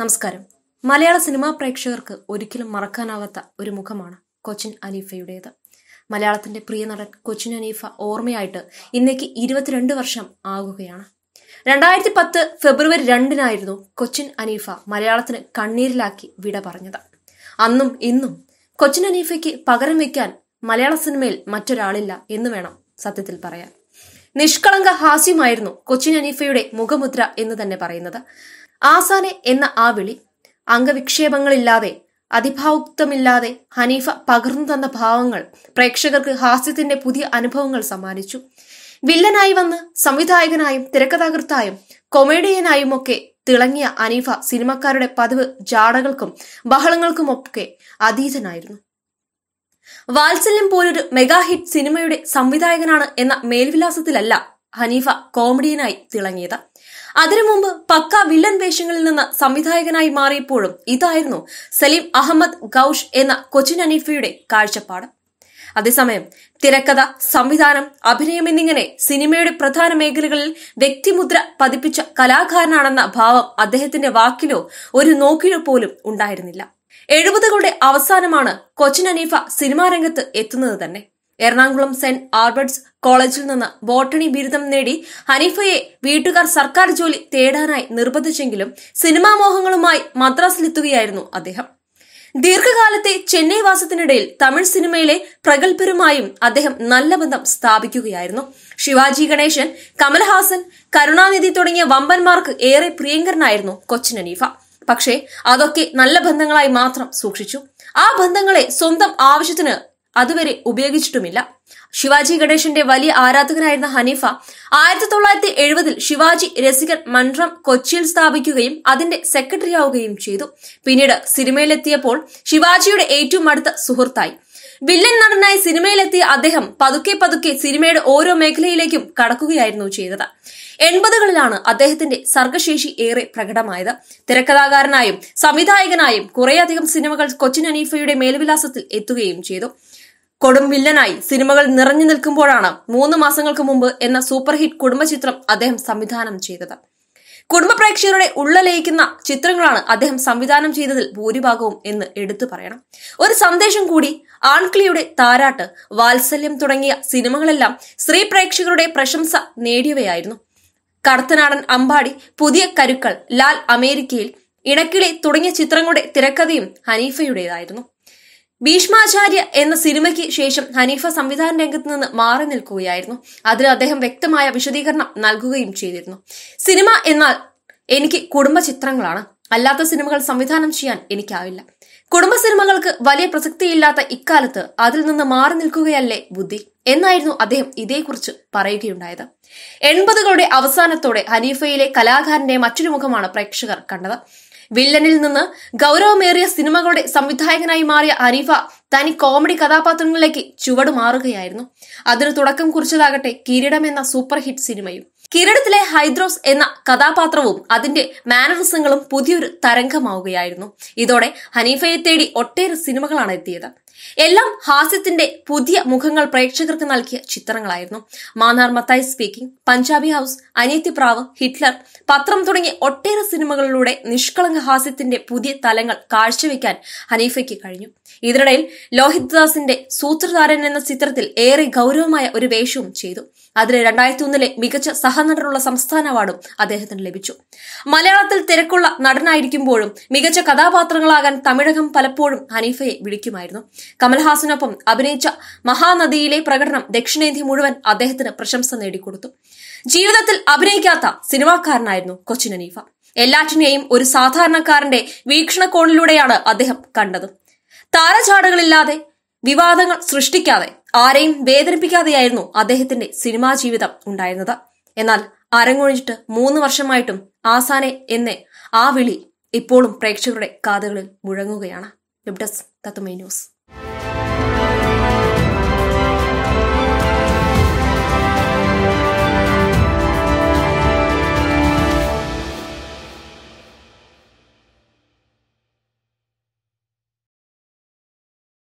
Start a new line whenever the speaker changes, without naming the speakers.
നമസ്കാരം മലയാള സിനിമാ പ്രേക്ഷകർക്ക് ഒരിക്കലും മറക്കാനാവാത്ത ഒരു മുഖമാണ് കൊച്ചിൻ അനീഫയുടേത് മലയാളത്തിന്റെ പ്രിയ നടൻ കൊച്ചിൻ അനീഫ ഓർമ്മയായിട്ട് ഇന്നേക്ക് ഇരുപത്തിരണ്ട് വർഷം ആകുകയാണ് രണ്ടായിരത്തി പത്ത് ഫെബ്രുവരി രണ്ടിനായിരുന്നു കൊച്ചിൻ അനീഫ മലയാളത്തിന് കണ്ണീരിലാക്കി വിട പറഞ്ഞത് അന്നും ഇന്നും കൊച്ചിൻ അനീഫയ്ക്ക് പകരം വയ്ക്കാൻ മലയാള സിനിമയിൽ മറ്റൊരാളില്ല എന്ന് വേണം സത്യത്തിൽ പറയാൻ നിഷ്കളങ്ക ഹാസ്യമായിരുന്നു കൊച്ചിൻ അനീഫയുടെ മുഖമുദ്ര എന്ന് തന്നെ പറയുന്നത് ആസാനെ എന്ന ആ വിളി അംഗവിക്ഷേപങ്ങളില്ലാതെ അതിഭാവുക്തമില്ലാതെ ഹനീഫ പകർന്നു തന്ന ഭാവങ്ങൾ പ്രേക്ഷകർക്ക് ഹാസ്യത്തിന്റെ പുതിയ അനുഭവങ്ങൾ സമ്മാനിച്ചു വില്ലനായി വന്ന് സംവിധായകനായും തിരക്കഥാകൃത്തായും കൊമേഡിയനായും ഒക്കെ തിളങ്ങിയ അനീഫ സിനിമക്കാരുടെ പതിവ് ജാടകൾക്കും ബഹളങ്ങൾക്കുമൊക്കെ അതീതനായിരുന്നു വാത്സല്യം പോലൊരു മെഗാ ഹിറ്റ് സിനിമയുടെ സംവിധായകനാണ് എന്ന മേൽവിലാസത്തിലല്ല ഹനീഫ കോമഡിയനായി തിളങ്ങിയത് അതിനു മുമ്പ് പക്ക വില്ലൻ വേഷങ്ങളിൽ നിന്ന് സംവിധായകനായി മാറിയപ്പോഴും ഇതായിരുന്നു സലീം അഹമ്മദ് ഗൌഷ് എന്ന കൊച്ചിൻ അനീഫയുടെ കാഴ്ചപ്പാട് അതേസമയം തിരക്കഥ സംവിധാനം അഭിനയം എന്നിങ്ങനെ സിനിമയുടെ പ്രധാന മേഖലകളിൽ വ്യക്തിമുദ്ര പതിപ്പിച്ച കലാകാരനാണെന്ന ഭാവം അദ്ദേഹത്തിന്റെ വാക്കിലോ ഒരു നോക്കിലോ പോലും ഉണ്ടായിരുന്നില്ല എഴുപതുകളുടെ അവസാനമാണ് കൊച്ചിൻ അനീഫ സിനിമാ രംഗത്ത് എത്തുന്നത് തന്നെ എറണാകുളം സെന്റ് ആൽബർട്ട്സ് കോളേജിൽ നിന്ന് ബോട്ടണി ബിരുദം നേടി ഹനീഫയെ വീട്ടുകാർ സർക്കാർ ജോലി തേടാനായി നിർബന്ധിച്ചെങ്കിലും സിനിമാ മോഹങ്ങളുമായി മദ്രാസിലെത്തുകയായിരുന്നു അദ്ദേഹം ദീർഘകാലത്തെ ചെന്നൈ വാസത്തിനിടയിൽ തമിഴ് സിനിമയിലെ പ്രഗത്ഭരുമായും അദ്ദേഹം നല്ല ബന്ധം സ്ഥാപിക്കുകയായിരുന്നു ശിവാജി ഗണേശൻ കമൽഹാസൻ കരുണാനിധി തുടങ്ങിയ വമ്പന്മാർക്ക് ഏറെ പ്രിയങ്കരനായിരുന്നു കൊച്ചിൻ അനീഫ പക്ഷേ അതൊക്കെ നല്ല ബന്ധങ്ങളായി മാത്രം സൂക്ഷിച്ചു ആ ബന്ധങ്ങളെ സ്വന്തം ആവശ്യത്തിന് അതുവരെ ഉപയോഗിച്ചിട്ടുമില്ല ശിവാജി ഗണേശന്റെ വലിയ ആരാധകനായിരുന്ന ഹനീഫ ആയിരത്തി തൊള്ളായിരത്തി എഴുപതിൽ ശിവാജി രസികൻ മണ്ഡ്രം കൊച്ചിയിൽ സ്ഥാപിക്കുകയും അതിന്റെ സെക്രട്ടറി ആവുകയും ചെയ്തു പിന്നീട് സിനിമയിലെത്തിയപ്പോൾ ശിവാജിയുടെ ഏറ്റവും അടുത്ത സുഹൃത്തായി വില്ലൻ നടനായി സിനിമയിലെത്തിയ അദ്ദേഹം പതുക്കെ പതുക്കെ സിനിമയുടെ ഓരോ മേഖലയിലേക്കും കടക്കുകയായിരുന്നു ചെയ്തത് എൺപതുകളിലാണ് അദ്ദേഹത്തിന്റെ സർഗശേഷി ഏറെ പ്രകടമായത് തിരക്കഥാകാരനായും സംവിധായകനായും കുറേയധികം സിനിമകൾ കൊച്ചിൻ അനീഫയുടെ മേൽവിലാസത്തിൽ എത്തുകയും ചെയ്തു കൊടും വില്ലനായി സിനിമകൾ നിറഞ്ഞു നിൽക്കുമ്പോഴാണ് മൂന്ന് മാസങ്ങൾക്ക് മുമ്പ് എന്ന സൂപ്പർ ഹിറ്റ് കുടുംബ ചിത്രം അദ്ദേഹം സംവിധാനം ചെയ്തത് കുടുംബ പ്രേക്ഷകരുടെ ഉള്ളലയിക്കുന്ന ചിത്രങ്ങളാണ് അദ്ദേഹം സംവിധാനം ചെയ്തതിൽ ഭൂരിഭാഗവും എന്ന് എടുത്തു പറയണം ഒരു സന്ദേശം കൂടി ആൺക്ലിയുടെ താരാട്ട് വാത്സല്യം തുടങ്ങിയ സിനിമകളെല്ലാം സ്ത്രീ പ്രേക്ഷകരുടെ പ്രശംസ നേടിയവയായിരുന്നു കടത്തനാടൻ അമ്പാടി പുതിയ കരുക്കൾ ലാൽ അമേരിക്കയിൽ ഇണക്കിളി തുടങ്ങിയ ചിത്രങ്ങളുടെ തിരക്കഥയും ഹനീഫയുടേതായിരുന്നു ഭീഷ്മാചാര്യ എന്ന സിനിമയ്ക്ക് ശേഷം ഹനീഫ സംവിധാന രംഗത്ത് നിന്ന് മാറി നിൽക്കുകയായിരുന്നു അതിൽ അദ്ദേഹം വ്യക്തമായ വിശദീകരണം നൽകുകയും ചെയ്തിരുന്നു സിനിമ എന്നാൽ എനിക്ക് കുടുംബ ചിത്രങ്ങളാണ് അല്ലാത്ത സിനിമകൾ സംവിധാനം ചെയ്യാൻ എനിക്കാവില്ല കുടുംബ സിനിമകൾക്ക് വലിയ പ്രസക്തിയില്ലാത്ത ഇക്കാലത്ത് അതിൽ നിന്ന് മാറി നിൽക്കുകയല്ലേ ബുദ്ധി എന്നായിരുന്നു അദ്ദേഹം ഇതേക്കുറിച്ച് പറയുകയുണ്ടായത് എൺപതുകളുടെ അവസാനത്തോടെ ഹനീഫയിലെ കലാകാരന്റെ മറ്റൊരു മുഖമാണ് പ്രേക്ഷകർ കണ്ടത് വില്ലനിൽ നിന്ന് ഗൗരവമേറിയ സിനിമകളുടെ സംവിധായകനായി മാറിയ അരീഫ തനി കോമഡി കഥാപാത്രങ്ങളിലേക്ക് ചുവടുമാറുകയായിരുന്നു അതിന് തുടക്കം കുറിച്ചതാകട്ടെ കിരീടം എന്ന സൂപ്പർ ഹിറ്റ് സിനിമയും കിരീടത്തിലെ ഹൈദ്രോസ് എന്ന കഥാപാത്രവും അതിന്റെ മാനറിസങ്ങളും പുതിയൊരു തരംഗമാവുകയായിരുന്നു ഇതോടെ ഹനീഫയെ തേടി ഒട്ടേറെ സിനിമകളാണ് എത്തിയത് എല്ലാം ഹാസ്യത്തിന്റെ പുതിയ മുഖങ്ങൾ പ്രേക്ഷകർക്ക് നൽകിയ ചിത്രങ്ങളായിരുന്നു Mannar Mathai speaking Punjabi house Praavu Hitler Pathram തുടങ്ങിയ ഒട്ടേറെ സിനിമകളിലൂടെ നിഷ്കളങ്ക ഹാസ്യത്തിന്റെ പുതിയ തലങ്ങൾ കാഴ്ചവെക്കാൻ ഹനീഫയ്ക്ക് കഴിഞ്ഞു ഇതിനിടയിൽ ലോഹിത് ദാസിന്റെ സൂത്രധാരൻ എന്ന ചിത്രത്തിൽ ഏറെ ഗൗരവമായ ഒരു വേഷവും ചെയ്തു അതിന് രണ്ടായിരത്തി ഒന്നിലെ മികച്ച സഹനടനുള്ള സംസ്ഥാന അവാർഡും അദ്ദേഹത്തിന് ലഭിച്ചു മലയാളത്തിൽ തിരക്കുള്ള നടനായിരിക്കുമ്പോഴും മികച്ച കഥാപാത്രങ്ങളാകാൻ തമിഴകം പലപ്പോഴും ഹനീഫയെ വിളിക്കുമായിരുന്നു കമൽഹാസനൊപ്പം അഭിനയിച്ച മഹാനദിയിലെ പ്രകടനം ദക്ഷിണേന്ത്യ മുഴുവൻ അദ്ദേഹത്തിന് പ്രശംസ നേടിക്കൊടുത്തു ജീവിതത്തിൽ അഭിനയിക്കാത്ത സിനിമാക്കാരനായിരുന്നു കൊച്ചിൻ അനീഫ എല്ലാറ്റിനെയും ഒരു സാധാരണക്കാരന്റെ വീക്ഷണകോണിലൂടെയാണ് അദ്ദേഹം കണ്ടത് താരചാടുകളില്ലാതെ വിവാദങ്ങൾ സൃഷ്ടിക്കാതെ ആരെയും വേദനിപ്പിക്കാതെയായിരുന്നു അദ്ദേഹത്തിന്റെ സിനിമാ ജീവിതം ഉണ്ടായിരുന്നത് എന്നാൽ അരങ്ങൊഴിഞ്ഞിട്ട് മൂന്ന് വർഷമായിട്ടും ആസാനെ എന്നെ ആ വിളി ഇപ്പോഴും പ്രേക്ഷകരുടെ കാതുകളിൽ മുഴങ്ങുകയാണ് ലിബ്ഡസ് തത്തുമേ ന്യൂസ്